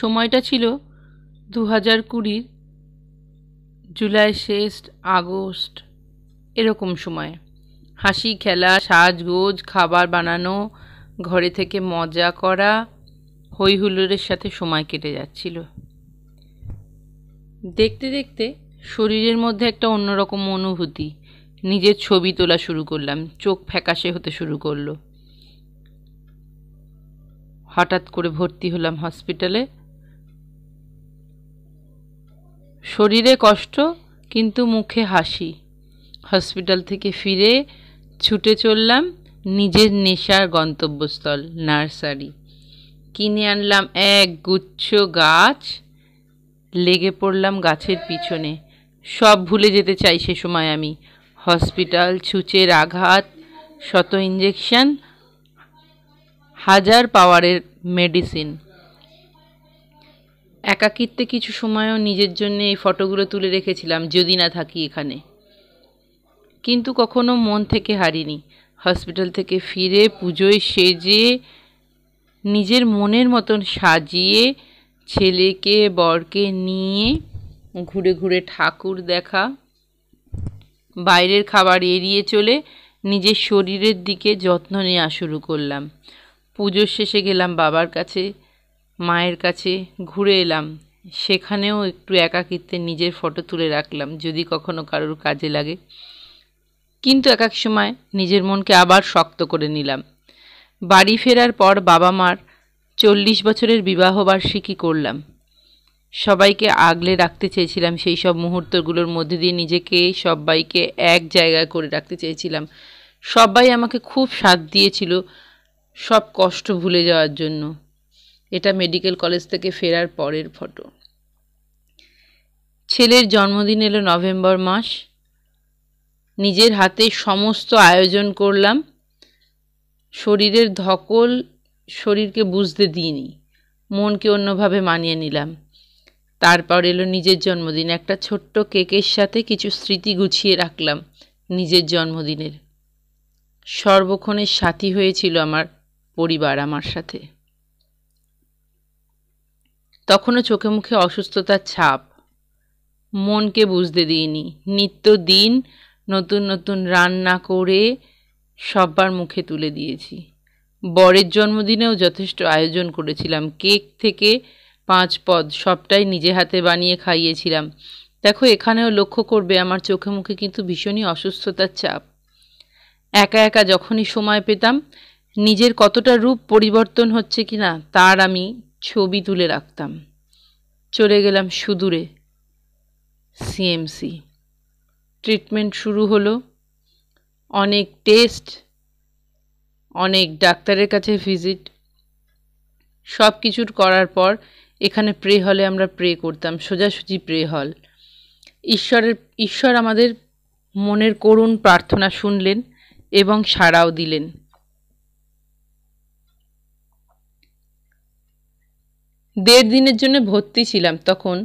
সময়টা ছিল দু হাজার কুড়ির জুলাই শেষ আগস্ট এরকম সময় হাসি খেলা সাজগোজ খাবার বানানো ঘরে থেকে মজা করা হই হুল্লোড়ের সাথে সময় কেটে যাচ্ছিল দেখতে দেখতে শরীরের মধ্যে একটা অন্যরকম অনুভূতি নিজের ছবি তোলা শুরু করলাম চোখ ফ্যাকাশে হতে শুরু করলো হঠাৎ করে ভর্তি হলাম হসপিটালে শরীরে কষ্ট কিন্তু মুখে হাসি হসপিটাল থেকে ফিরে ছুটে চললাম নিজের নেশার গন্তব্যস্থল নার্সারি কিনে আনলাম এক গুচ্ছ গাছ লেগে পড়লাম গাছের পিছনে সব ভুলে যেতে চাই সে সময় আমি হসপিটাল ছুচের আঘাত শত ইঞ্জেকশন হাজার পাওয়ারের মেডিসিন একাকিত্বে কিছু সময়ও নিজের জন্য এই ফটোগুলো তুলে রেখেছিলাম যদি না থাকি এখানে কিন্তু কখনো মন থেকে হারিনি হসপিটাল থেকে ফিরে পুজোয় সেজে নিজের মনের মতন সাজিয়ে ছেলেকে বরকে নিয়ে ঘুরে ঘুরে ঠাকুর দেখা বাইরের খাবার এড়িয়ে চলে নিজের শরীরের দিকে যত্ন নেওয়া শুরু করলাম পুজোর শেষে গেলাম বাবার কাছে মায়ের কাছে ঘুরে এলাম সেখানেও একটু একাকিত্বে নিজের ফটো তুলে রাখলাম যদি কখনো কারোর কাজে লাগে কিন্তু এক এক সময় নিজের মনকে আবার শক্ত করে নিলাম বাড়ি ফেরার পর বাবা মার চল্লিশ বছরের বিবাহবার্ষিকী করলাম সবাইকে আগলে রাখতে চেয়েছিলাম সেই সব মুহূর্তগুলোর মধ্যে দিয়ে নিজেকে সবাইকে এক জায়গায় করে রাখতে চেয়েছিলাম সবাই আমাকে খুব সাথ দিয়েছিল সব কষ্ট ভুলে যাওয়ার জন্য এটা মেডিকেল কলেজ থেকে ফেরার পরের ফটো ছেলের জন্মদিন এলো নভেম্বর মাস নিজের হাতে সমস্ত আয়োজন করলাম শরীরের ধকল শরীরকে বুঝতে দিইনি মনকে অন্যভাবে মানিয়ে নিলাম তারপর এলো নিজের জন্মদিন একটা ছোট্ট কেকের সাথে কিছু স্মৃতি গুছিয়ে রাখলাম নিজের জন্মদিনের সর্বক্ষণের সাথী হয়েছিল আমার পরিবার আমার সাথে তখনও চোখে মুখে অসুস্থতার ছাপ মনকে বুঝতে দিইনি নিত্য দিন নতুন নতুন রান্না করে সব্বার মুখে তুলে দিয়েছি বরের জন্মদিনেও যথেষ্ট আয়োজন করেছিলাম কেক থেকে পাঁচ পদ সবটাই নিজে হাতে বানিয়ে খাইয়েছিলাম দেখো এখানেও লক্ষ্য করবে আমার চোখে মুখে কিন্তু ভীষণই অসুস্থতার চাপ একা একা যখনই সময় পেতাম নিজের কতটা রূপ পরিবর্তন হচ্ছে কিনা তার আমি ছবি তুলে রাখতাম চলে গেলাম সুদূরে সিএমসি ট্রিটমেন্ট শুরু হলো অনেক টেস্ট অনেক ডাক্তারের কাছে ভিজিট সব কিছুর করার পর এখানে প্রে হলে আমরা প্রে করতাম সোজাসুজি প্রে হল ঈশ্বরের ঈশ্বর আমাদের মনের করুণ প্রার্থনা শুনলেন এবং সাড়াও দিলেন দেড় দিনের জন্য ভর্তি ছিলাম তখন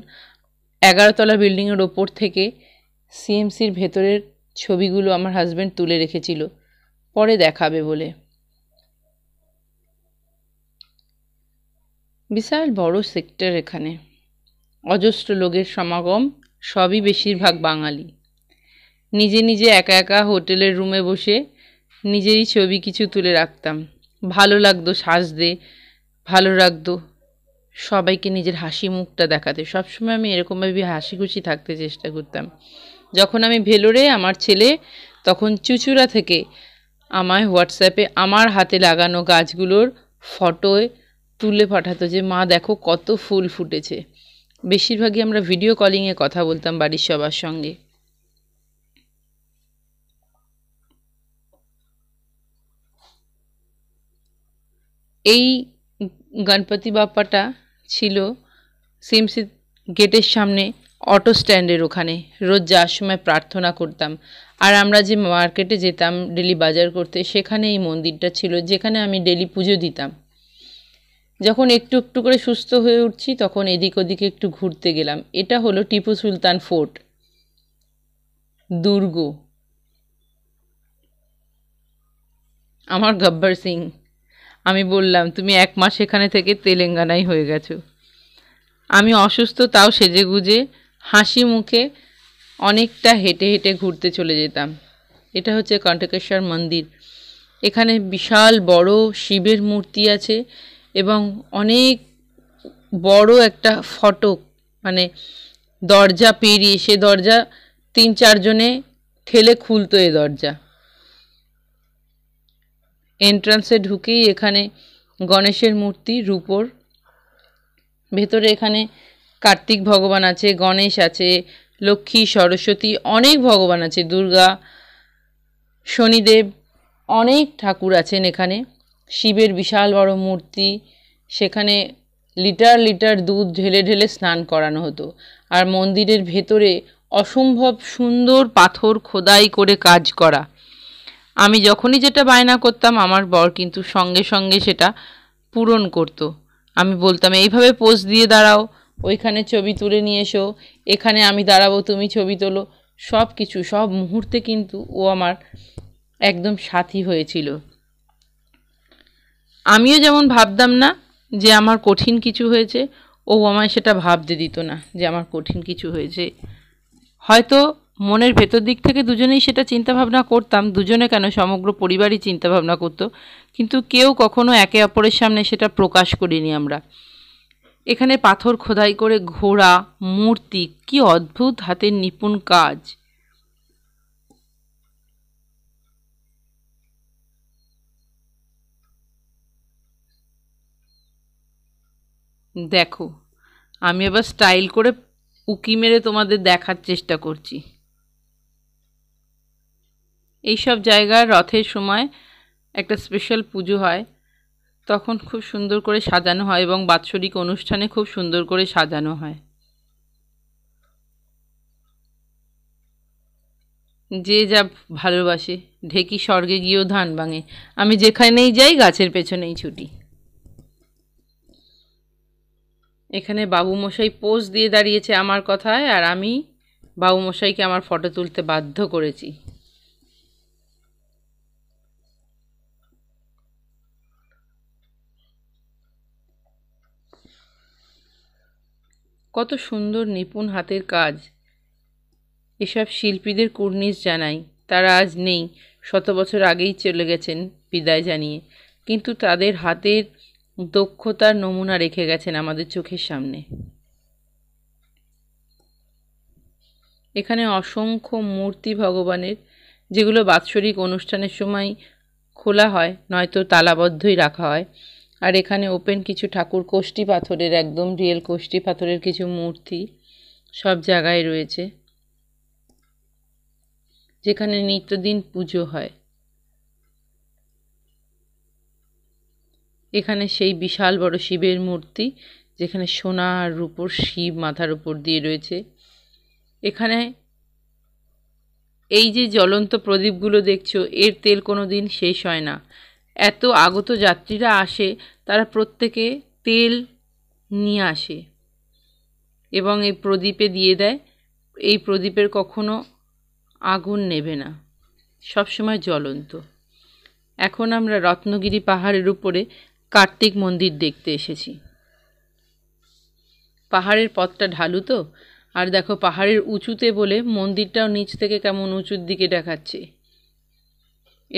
এগারোতলা বিল্ডিংয়ের ওপর থেকে সিএমসির ভেতরের ছবিগুলো আমার হাজব্যান্ড তুলে রেখেছিল পরে দেখাবে বলে বিশাল বড় সেক্টর এখানে অজস্র লোকের সমাগম সবই বেশিরভাগ বাঙালি নিজে নিজে একা একা হোটেলের রুমে বসে নিজেরই ছবি কিছু তুলে রাখতাম ভালো লাগতো দে ভালো লাগতো সবাইকে নিজের হাসি মুখটা দেখাতে সবসময় আমি এরকমভাবে হাসি খুশি থাকতে চেষ্টা করতাম যখন আমি ভেলোরে আমার ছেলে তখন চুচুড়া থেকে আমায় হোয়াটসঅ্যাপে আমার হাতে লাগানো গাছগুলোর ফটোয় তুলে পাঠাতো যে মা দেখো কত ফুল ফুটেছে বেশিরভাগই আমরা ভিডিও কলিংয়ে কথা বলতাম বাড়ির সবার সঙ্গে এই গণপতি বাপ্পাটা ছিল সিমসি গেটের সামনে অটো স্ট্যান্ডের ওখানে রোজ যাওয়ার সময় প্রার্থনা করতাম আর আমরা যে মার্কেটে যেতাম ডেলি বাজার করতে সেখানে এই মন্দিরটা ছিল যেখানে আমি ডেলি পুজো দিতাম যখন একটু একটু করে সুস্থ হয়ে উঠছি তখন এদিক ওদিকে একটু ঘুরতে গেলাম এটা হলো টিপু সুলতান ফোর্ট দুর্গ আমার গব্বর সিং আমি বললাম তুমি এক মাস এখানে থেকে তেলেঙ্গানায় হয়ে গেছো আমি অসুস্থ তাও সেজে গুজে হাসি মুখে অনেকটা হেঁটে হেঁটে ঘুরতে চলে যেতাম এটা হচ্ছে কণ্ঠকেশ্বর মন্দির এখানে বিশাল বড় শিবের মূর্তি আছে এবং অনেক বড় একটা ফটক মানে দরজা পেরিয়ে সে দরজা তিন চারজনে ঠেলে খুলতো এ দরজা এন্ট্রান্সে ঢুকেই এখানে গণেশের মূর্তি রূপর ভেতরে এখানে কার্তিক ভগবান আছে গণেশ আছে লক্ষ্মী সরস্বতী অনেক ভগবান আছে দুর্গা শনিদেব অনেক ঠাকুর আছেন এখানে শিবের বিশাল বড় মূর্তি সেখানে লিটার লিটার দুধ ঢেলে ঢেলে স্নান করানো হতো আর মন্দিরের ভেতরে অসম্ভব সুন্দর পাথর খোদাই করে কাজ করা আমি যখনই যেটা বায়না করতাম আমার বর কিন্তু সঙ্গে সঙ্গে সেটা পূরণ করত। আমি বলতাম এইভাবে পোজ দিয়ে দাঁড়াও ওইখানে ছবি তুলে নিয়ে এসো এখানে আমি দাঁড়াবো তুমি ছবি তোলো সব কিছু সব মুহূর্তে কিন্তু ও আমার একদম সাথী হয়েছিল আমিও যেমন ভাবতাম না যে আমার কঠিন কিছু হয়েছে ও আমায় সেটা ভাবতে দিত না যে আমার কঠিন কিছু হয়েছে হয়তো মনের ভেতর দিক থেকে দুজনেই সেটা চিন্তাভাবনা করতাম দুজনে কেন সমগ্র পরিবারই চিন্তাভাবনা করতো কিন্তু কেউ কখনো একে অপরের সামনে সেটা প্রকাশ করিনি আমরা এখানে পাথর খোদাই করে ঘোড়া মূর্তি কি অদ্ভুত হাতের নিপুণ কাজ দেখো আমি আবার স্টাইল করে উকি মেরে তোমাদের দেখার চেষ্টা করছি এইসব জায়গায় রথের সময় একটা স্পেশাল পুজো হয় তখন খুব সুন্দর করে সাজানো হয় এবং বাৎসরিক অনুষ্ঠানে খুব সুন্দর করে সাজানো হয় যে যা ভালোবাসে ঢেকি স্বর্গে গিয়েও ধান ভাঙে আমি যেখানেই যাই গাছের পেছনেই ছুটি এখানে বাবুমশাই পোজ দিয়ে দাঁড়িয়েছে আমার কথায় আর আমি বাবুমশাইকে আমার ফটো তুলতে বাধ্য করেছি কত সুন্দর নিপুণ হাতের কাজ এসব শিল্পীদের কুর্নিশ জানাই তারা আজ নেই শত বছর আগেই চলে গেছেন বিদায় জানিয়ে কিন্তু তাদের হাতের দক্ষতার নমুনা রেখে গেছেন আমাদের চোখের সামনে এখানে অসংখ্য মূর্তি ভগবানের যেগুলো বাৎসরিক অনুষ্ঠানের সময় খোলা হয় নয়তো তালাবদ্ধই রাখা হয় আর এখানে ওপেন কিছু ঠাকুর কোষ্টি পাথরের একদম রিয়েল কোষ্টি পাথরের কিছু মূর্তি সব জায়গায় রয়েছে যেখানে নিত্যদিন পুজো হয় এখানে সেই বিশাল বড় শিবের মূর্তি যেখানে সোনা আর রূপর শিব মাথার উপর দিয়ে রয়েছে এখানে এই যে জ্বলন্ত প্রদীপগুলো দেখছো এর তেল কোনো দিন শেষ হয় না এত আগত যাত্রীরা আসে তারা প্রত্যেকে তেল নিয়ে আসে এবং এই প্রদীপে দিয়ে দেয় এই প্রদীপের কখনো আগুন নেবে না সবসময় জ্বলন্ত এখন আমরা রত্নগিরি পাহাড়ের উপরে কার্তিক মন্দির দেখতে এসেছি পাহাড়ের পথটা ঢালু তো আর দেখো পাহাড়ের উঁচুতে বলে মন্দিরটাও নিচ থেকে কেমন উঁচুর দিকে দেখাচ্ছে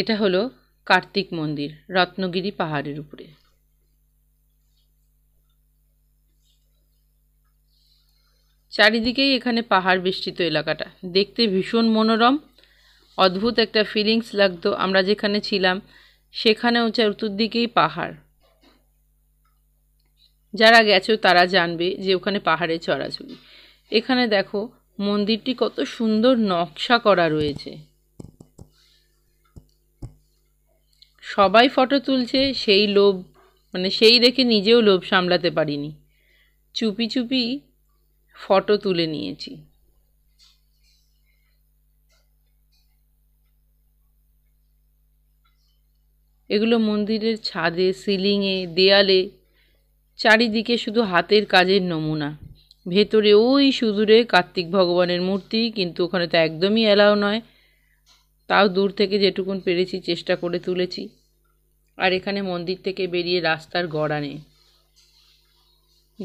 এটা হলো কার্তিক মন্দির রত্নগিরি পাহাড়ের উপরে চারিদিকেই এখানে পাহাড় বেষ্টিত এলাকাটা দেখতে ভীষণ মনোরম অদ্ভুত একটা ফিলিংস লাগতো আমরা যেখানে ছিলাম সেখানেও চতুর্দিকেই পাহাড় যারা গেছো তারা জানবে যে ওখানে পাহাড়ে চড়াচড়ি এখানে দেখো মন্দিরটি কত সুন্দর নকশা করা রয়েছে সবাই ফটো তুলছে সেই লোভ মানে সেই দেখে নিজেও লোভ সামলাতে পারিনি চুপি চুপি ফটো তুলে নিয়েছি এগুলো মন্দিরের ছাদে সিলিংয়ে দেয়ালে চারিদিকে শুধু হাতের কাজের নমুনা ভেতরে ওই সুদূরে কার্তিক ভগবানের মূর্তি কিন্তু ওখানে তো একদমই অ্যালাও নয় তাও দূর থেকে যেটুকুন পেরেছি চেষ্টা করে তুলেছি আর এখানে মন্দির থেকে বেরিয়ে রাস্তার গড়ানে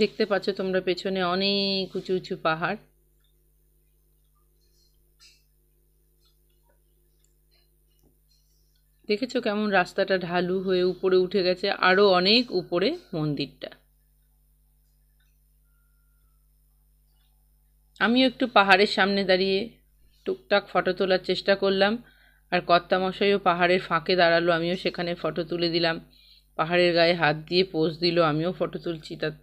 দেখতে পাচ্ছ তোমরা পেছনে অনেক উঁচু উঁচু পাহাড় দেখেছো কেমন রাস্তাটা ঢালু হয়ে উপরে উঠে গেছে আরও অনেক উপরে মন্দিরটা আমিও একটু পাহাড়ের সামনে দাঁড়িয়ে টুকটাক ফটো তোলার চেষ্টা করলাম আর কর্তামশাইও পাহাড়ের ফাঁকে দাঁড়ালো আমিও সেখানে ফটো তুলে দিলাম পাহাড়ের গায়ে হাত দিয়ে পোজ দিল আমিও ফটো তুলছি তার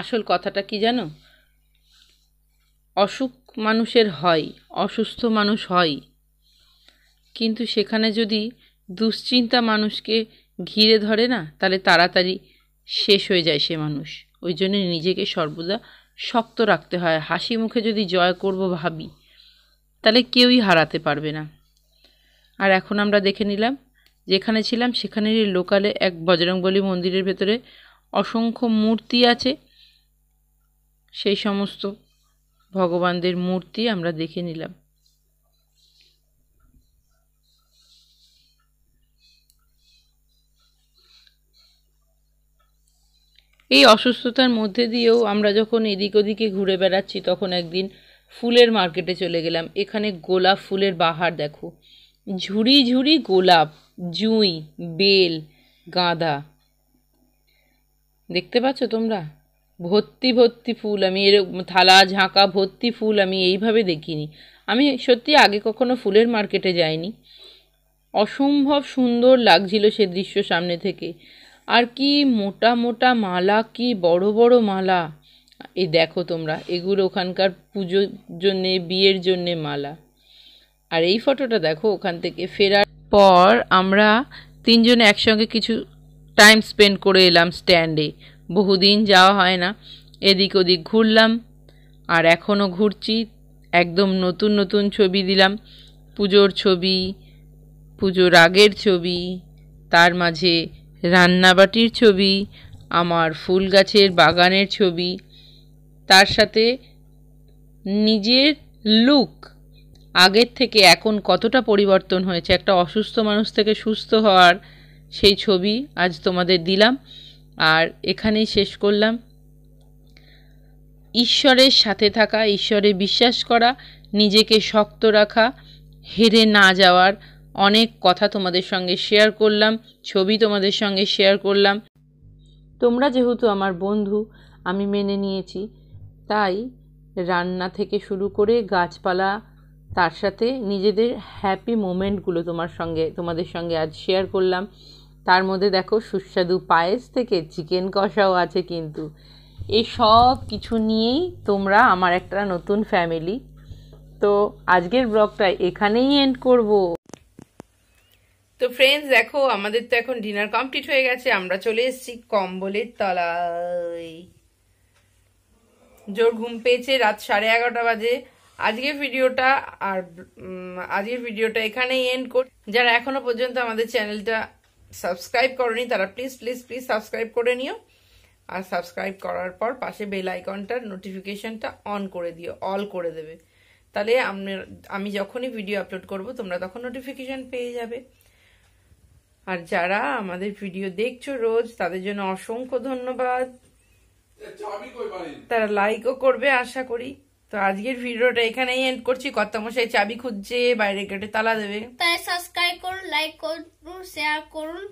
আসল কথাটা কি জানো অসুখ মানুষের হয় অসুস্থ মানুষ হয় কিন্তু সেখানে যদি দুশ্চিন্তা মানুষকে ঘিরে ধরে না তাহলে তাড়াতাড়ি শেষ হয়ে যায় সে মানুষ ওই জন্য নিজেকে সর্বদা শক্ত রাখতে হয় হাসি মুখে যদি জয় করব ভাবি তাহলে কেউই হারাতে পারবে না আর এখন আমরা দেখে নিলাম যেখানে ছিলাম সেখানেরই লোকালে এক বজরংবলী মন্দিরের ভেতরে অসংখ্য মূর্তি আছে সেই সমস্ত ভগবানদের মূর্তি আমরা দেখে নিলাম এই অসুস্থতার মধ্যে দিয়েও আমরা যখন এদিক ওদিকে ঘুরে বেড়াচ্ছি তখন একদিন ফুলের মার্কেটে চলে গেলাম এখানে গোলাপ ফুলের বাহার দেখো ঝুড়ি ঝুড়ি গোলাপ জুঁই বেল গাঁদা দেখতে পাচ্ছ তোমরা ভর্তি ভর্তি ফুল আমি এরকম থালা ঝাঁকা ভর্তি ফুল আমি এইভাবে দেখিনি আমি সত্যি আগে কখনো ফুলের মার্কেটে যাইনি অসম্ভব সুন্দর লাগছিল সে দৃশ্য সামনে থেকে আর কি মোটা মোটা মালা কি বড় বড় মালা এই দেখো তোমরা এগুলো ওখানকার পুজোর জন্যে বিয়ের জন্যে মালা আর এই ফটোটা দেখো ওখান থেকে ফেরার পর আমরা তিনজনে একসঙ্গে কিছু টাইম স্পেন্ড করে এলাম স্ট্যান্ডে বহুদিন যাওয়া হয় না এদিক ওদিক ঘুরলাম আর এখনও ঘুরছি একদম নতুন নতুন ছবি দিলাম পুজোর ছবি পুজোর আগের ছবি তার মাঝে রান্নাবাটির ছবি আমার ফুল গাছের বাগানের ছবি তার সাথে নিজের লুক আগের থেকে এখন কতটা পরিবর্তন হয়েছে একটা অসুস্থ মানুষ থেকে সুস্থ হওয়ার সেই ছবি আজ তোমাদের দিলাম আর এখানেই শেষ করলাম ঈশ্বরের সাথে থাকা ঈশ্বরে বিশ্বাস করা নিজেকে শক্ত রাখা হেরে না যাওয়ার অনেক কথা তোমাদের সঙ্গে শেয়ার করলাম ছবি তোমাদের সঙ্গে শেয়ার করলাম তোমরা যেহেতু আমার বন্ধু আমি মেনে নিয়েছি তাই রান্না থেকে শুরু করে গাছপালা তার সাথে নিজেদের হ্যাপি মোমেন্টগুলো তোমার সঙ্গে তোমাদের সঙ্গে আজ শেয়ার করলাম তার মধ্যে দেখো সুস্বাদু পায়েস থেকে চিকেন কষাও আছে কিন্তু এই সব কিছু নিয়েই তোমরা আমার একটা নতুন ফ্যামিলি তো আজকের ব্লগটা এখানেই এন্ড করব তো ফ্রেন্ডস দেখো আমাদের তো এখন ডিনার কমপ্লিট হয়ে গেছে আমরা চলে এসেছি কম্বলের তলায় জোর ঘুম পেয়েছে রাত সাড়ে এগারোটা বাজে আজকের ভিডিওটা আর আজকের ভিডিওটা এখানেই এন্ড কর যারা এখনো পর্যন্ত আমাদের চ্যানেলটা সাবস্ক্রাইব করেনি তারা প্লিজ প্লিজ প্লিজ সাবস্ক্রাইব করে নিও আর সাবস্ক্রাইব করার পর পাশে বেল আইকনটার নোটিফিকেশনটা অন করে দিও অল করে দেবে তাহলে আমি যখনই ভিডিও আপলোড করব তোমরা তখন নোটিফিকেশন পেয়ে যাবে আর যারা আমাদের ভিডিও দেখছো রোজ তাদের জন্য অসংখ্য ধন্যবাদ তারা লাইকও করবে আশা করি তো আজকের ভিডিওটা এখানেই এন্ড করছি কত মশাই চাবি খুঁজছে বাইরে গেটে তালা দেবে তাই সাবস্ক্রাইব করুন লাইক করুন শেয়ার করুন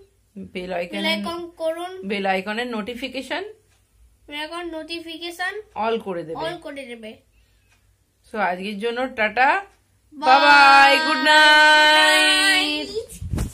বেল আইকন আইকন করুন বেল আইকনের notification bell icon notification all করে দেবে অল করে দেবে সো আজকের জন্য টাটা বাই বাই গুড নাইট